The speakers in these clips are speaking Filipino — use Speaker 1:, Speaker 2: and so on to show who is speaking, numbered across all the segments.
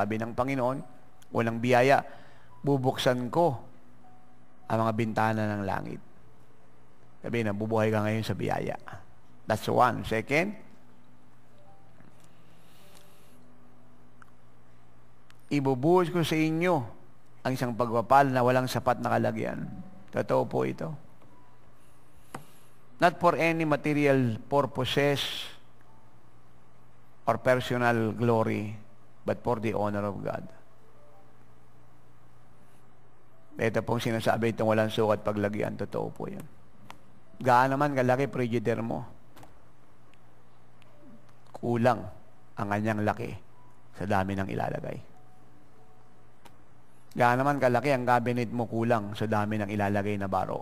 Speaker 1: Sabi ng Panginoon, walang biyaya, bubuksan ko ang mga bintana ng langit. Sabi na, bubuhay ka ngayon sa biyaya. That's one. Second, ibubuhos ko sa inyo ang isang pagpapal na walang sapat na kalagyan. Totoo po ito. Not for any material purposes or personal glory, but for the honor of God. Ito pong sinasabi itong walang sukat paglagyan. Totoo po yan. Gaano man kalaki prejuder mo. Kulang ang kanyang laki sa dami ng ilalagay. Gaano man kalaki ang cabinet mo kulang sa dami ng ilalagay na baro.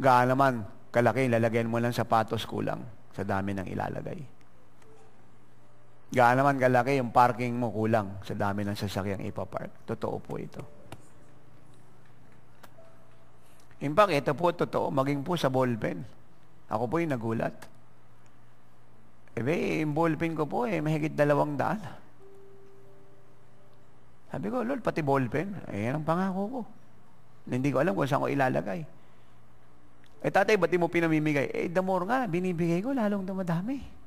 Speaker 1: Gaano man kalaki lalagyan mo ng sapatos kulang sa dami ng ilalagay. Gaano naman kalaki, yung parking mo kulang sa dami ng sasakyang ipapark. Totoo po ito. In fact, ito po totoo, maging po sa ballpen. Ako po yung nagulat. Ebe, eh, yung ballpen ko po, eh, mahigit dalawang daan. Sabi ko, lol, pati ballpen. Eh, yan ang pangako ko. Hindi ko alam kung saan ko ilalagay. Eh, tatay, ba't mo pinamimigay? Eh, the more nga, binibigay ko, lalong dumadami.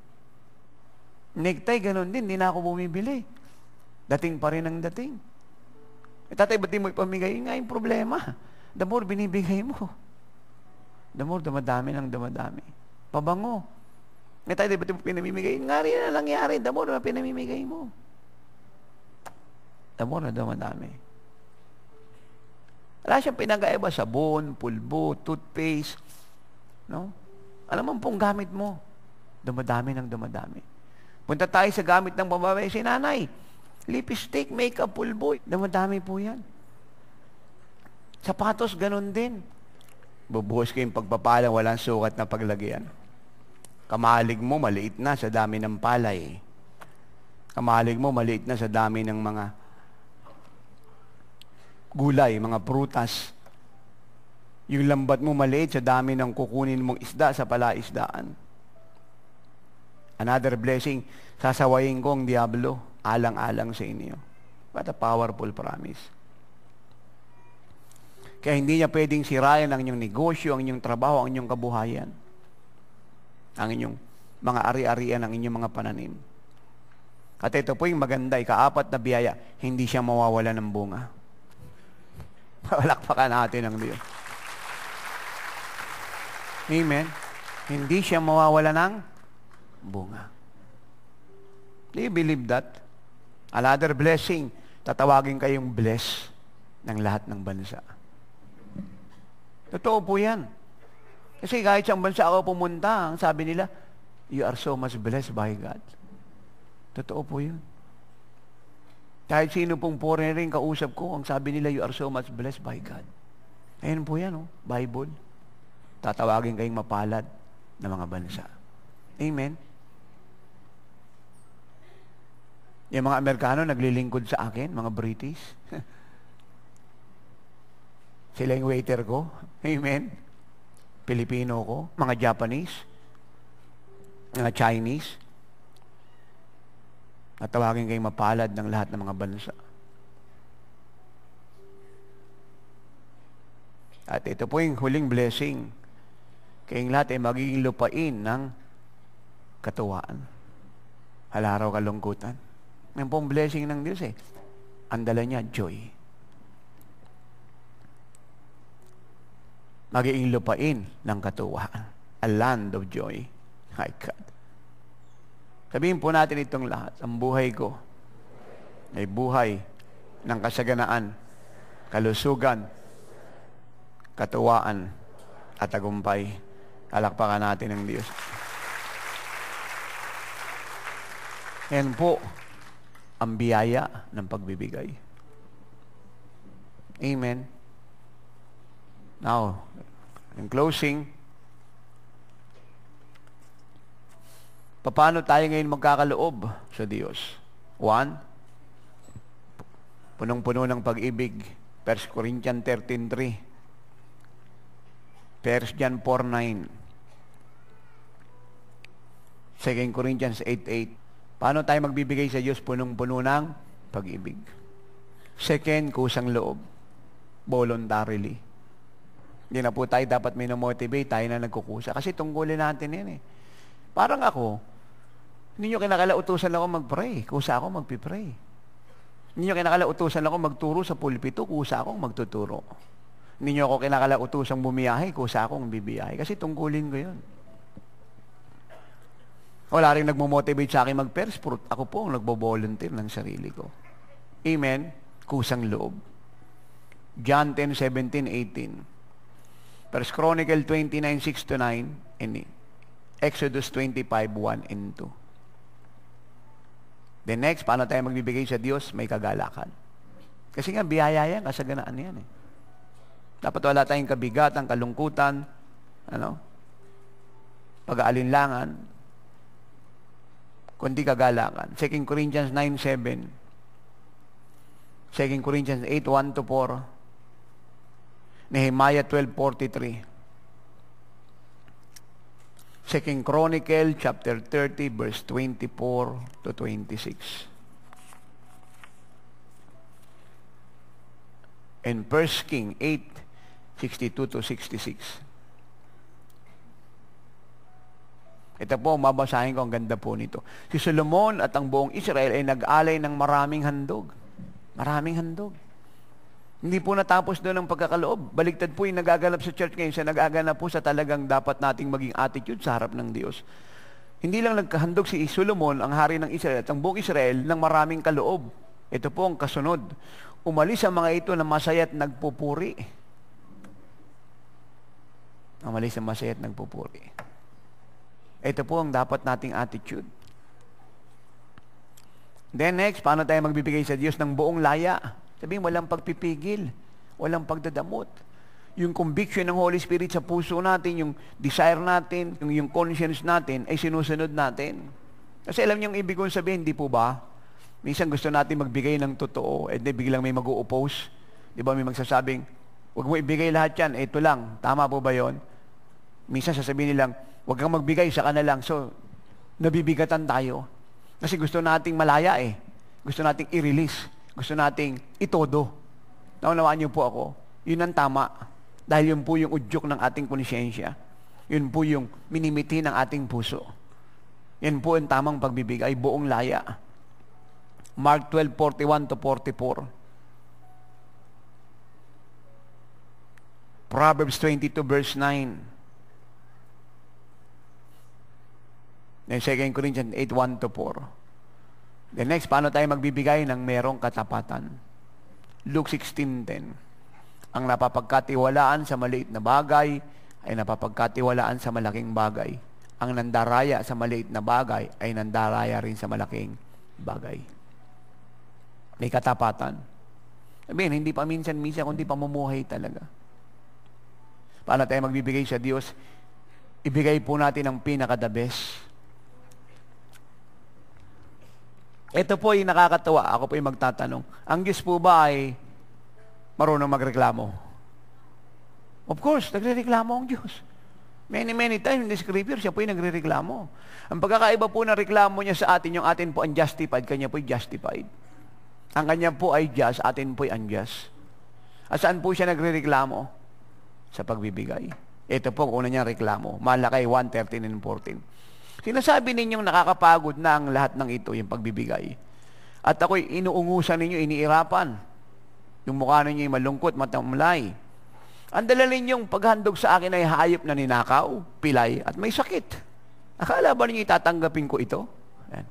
Speaker 1: Necktie, ganun din. Hindi na ako bumibili. Dating pa rin ang dating. Eh, tatay, ba't di mo ipamigay? Yung nga yung problema. The more binibigay mo, the more dumadami ng dumadami. Pabango. Eh, tatay, ba't di mo pinamimigay? Yung nga rin na nangyari. The more na pinamimigay mo. The more na dumadami. Wala siyang pinag-aiba, sabon, pulbo, toothpaste. No? Alam mo pong gamit mo, dumadami ng dumadami. Punta tayo sa gamit ng babae, si nanay. Lipstick, makeup, pulboy. Damadami po yan. Sapatos, ganun din. Bubuhos ko yung pagpapalang walang sukat na paglagyan. Kamalig mo, maliit na sa dami ng palay. Kamalig mo, maliit na sa dami ng mga gulay, mga prutas. Yung lambat mo maliit sa dami ng kukunin mong isda sa palaisdaan. Another blessing, sasawayin ko ang Diablo, alang-alang sa inyo. What a powerful promise. Kaya hindi niya pwedeng sirayan ang inyong negosyo, ang inyong trabaho, ang inyong kabuhayan. Ang inyong mga ari-arian, ang inyong mga pananim. At ito po yung maganda, ikaapat na biyaya, hindi siya mawawala ng bunga. Palakpakan natin ang Diyos. Amen. Hindi siya mawawala ng bunga. Do you believe that? Another blessing, tatawagin kayong bless ng lahat ng bansa. Totoo po yan. Kasi kahit siyang bansa ako pumunta, ang sabi nila, you are so much blessed by God. Totoo po yun. Kahit sino pong foreigner rin kausap ko, ang sabi nila, you are so much blessed by God. Ayan po yan, oh, Bible. Tatawagin kayong mapalad ng mga bansa. Amen? Yung mga Amerikano naglilingkod sa akin, mga British. Sila yung waiter ko. Amen. Pilipino ko, mga Japanese, mga Chinese. At kayong mapalad ng lahat ng mga bansa. At ito po yung huling blessing. Kayong lahat ay magiging lupain ng katuwaan. Halaraw kalungkutan. Yan pong blessing ng Diyos eh. Ang dala niya, joy. Magiging lupain ng katuwaan. A land of joy. My God. Sabihin po natin itong lahat. Ang buhay ko ay buhay ng kasaganaan, kalusugan, katuwaan, at tagumpay. Alakpakan natin ng Diyos. Yan po ang biyaya ng pagbibigay. Amen. Now, in closing, paano tayo ngayon magkakaloob sa Diyos? One, punong-puno ng pag-ibig. 1 Corinthians 13.3 1 John 4.9 2 Corinthians 8.8 Paano tayo magbibigay sa Diyos punong-puno ng pag-ibig? Second, kusang loob. Voluntarily. Hindi na po tayo dapat minomotivate, tayo na nagkukusa. Kasi tungkulin natin yan eh. Parang ako, hindi nyo kinakalautusan ako mag-pray. Kusa ako mag-pray. Hindi nyo kinakalautusan ako magturo sa pulpito. Kusa akong magtuturo. Hindi nyo ako kinakalautusang bumiyahe. Kusa ako, bibiyahe. Kasi tungkulin ko yun. Wala rin nagmo-motivate sa akin mag-first fruit. Ako po ang nagbo-volunteer ng sarili ko. Amen? Kusang loob. John 10, 17, 18. First Chronicle 29, 6 9 and Exodus 25, 1 and 2. The next, paano tayo magbibigay sa Diyos? May kagalakan. Kasi nga, biyaya yan, kasaganaan yan eh. Dapat wala tayong kabigatan, kalungkutan, ano, pag-aalinlangan, kundi kagalakan. 2 Corinthians 9.7 2 Corinthians 8.1 to 4 Nehemiah 12.43 Second Chronicle chapter 30 verse 24 to 26. And First King 8.62 to 66. Ito po, mabasahin ko, ang ganda po nito. Si Solomon at ang buong Israel ay nag-alay ng maraming handog. Maraming handog. Hindi po natapos doon ang pagkakaloob. Baligtad po yung nagaganap sa church ngayon, sa nagaganap po sa talagang dapat nating maging attitude sa harap ng Diyos. Hindi lang nagkahandog si Solomon, ang hari ng Israel at ang buong Israel, ng maraming kaloob. Ito po ang kasunod. Umalis ang mga ito na masaya at nagpupuri. Umalis ang masaya at nagpupuri. Ito po ang dapat nating attitude. Then next, paano tayo magbibigay sa Diyos ng buong laya? Sabihin, walang pagpipigil, walang pagdadamot. Yung conviction ng Holy Spirit sa puso natin, yung desire natin, yung, yung conscience natin, ay sinusunod natin. Kasi alam niyo ang ibig kong sabihin, di po ba? Minsan gusto natin magbigay ng totoo, at eh, biglang may mag-u-oppose. Di ba may magsasabing, huwag mo ibigay lahat yan, eh, ito lang. Tama po ba yon? Minsan sasabihin nilang, Huwag kang magbigay, sa na lang. So, nabibigatan tayo. Kasi gusto nating malaya eh. Gusto nating i-release. Gusto nating itodo. Naunawaan niyo po ako. Yun ang tama. Dahil yun po yung udyok ng ating konsyensya. Yun po yung minimiti ng ating puso. Yan po ang tamang pagbibigay, buong laya. Mark 12:41 to 44. Proverbs 22 verse 9. And 2 Corinthians 8, to 4. The next, paano tayo magbibigay ng merong katapatan? Luke 16.10 Ang napapagkatiwalaan sa maliit na bagay ay napapagkatiwalaan sa malaking bagay. Ang nandaraya sa maliit na bagay ay nandaraya rin sa malaking bagay. May katapatan. Sabihin, hindi pa minsan-minsan, kundi pamumuhay talaga. Paano tayo magbibigay sa Diyos? Ibigay po natin ang pinaka-the best Ito po ay nakakatawa. Ako po ay magtatanong. Ang Diyos po ba ay marunong magreklamo? Of course, nagrereklamo ang Diyos. Many, many times in the scripture, siya po ay nagrereklamo. Ang pagkakaiba po ng reklamo niya sa atin, yung atin po ang justified, kanya po ay justified. Ang kanya po ay just, atin po ay unjust. At saan po siya nagrereklamo? Sa pagbibigay. Ito po ang una niyang reklamo. Malakay 1.13 and 14. Sinasabi ninyong nakakapagod na ang lahat ng ito, yung pagbibigay. At ako'y inuungusan ninyo, iniirapan. Yung mukha ninyo'y malungkot, matamlay. Ang dala ninyong paghandog sa akin ay hayop na ninakaw, pilay, at may sakit. Akala ba ninyo itatanggapin ko ito? Yan.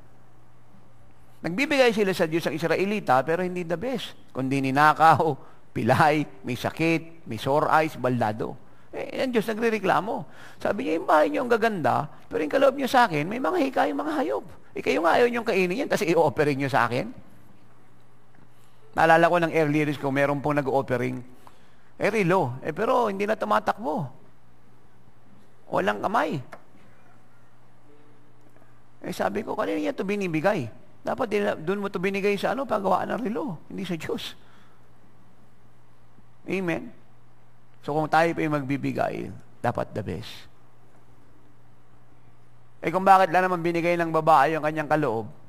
Speaker 1: Nagbibigay sila sa Diyos ang Israelita, pero hindi the best. Kundi ninakaw, pilay, may sakit, may sore eyes, baldado. Eh, ang Diyos nagre-reklamo. Sabi niya, yung bahay niyo ang gaganda, pero yung kaloob niyo sa akin, may mga hika yung mga hayop. Eh, kayo nga ayaw niyong kainin yan, tapos i-offering niyo sa akin. Naalala ko ng early years ko, meron pong nag-offering. Eh, rilo. Eh, pero hindi na tumatakbo. Walang kamay. Eh, sabi ko, kanina niya ito binibigay. Dapat doon mo ito binigay sa ano, pagawaan ng rilo, hindi sa Diyos. Amen. So kung tayo pa yung magbibigay, dapat the best. Eh kung bakit lang naman binigay ng babae yung kanyang kaloob,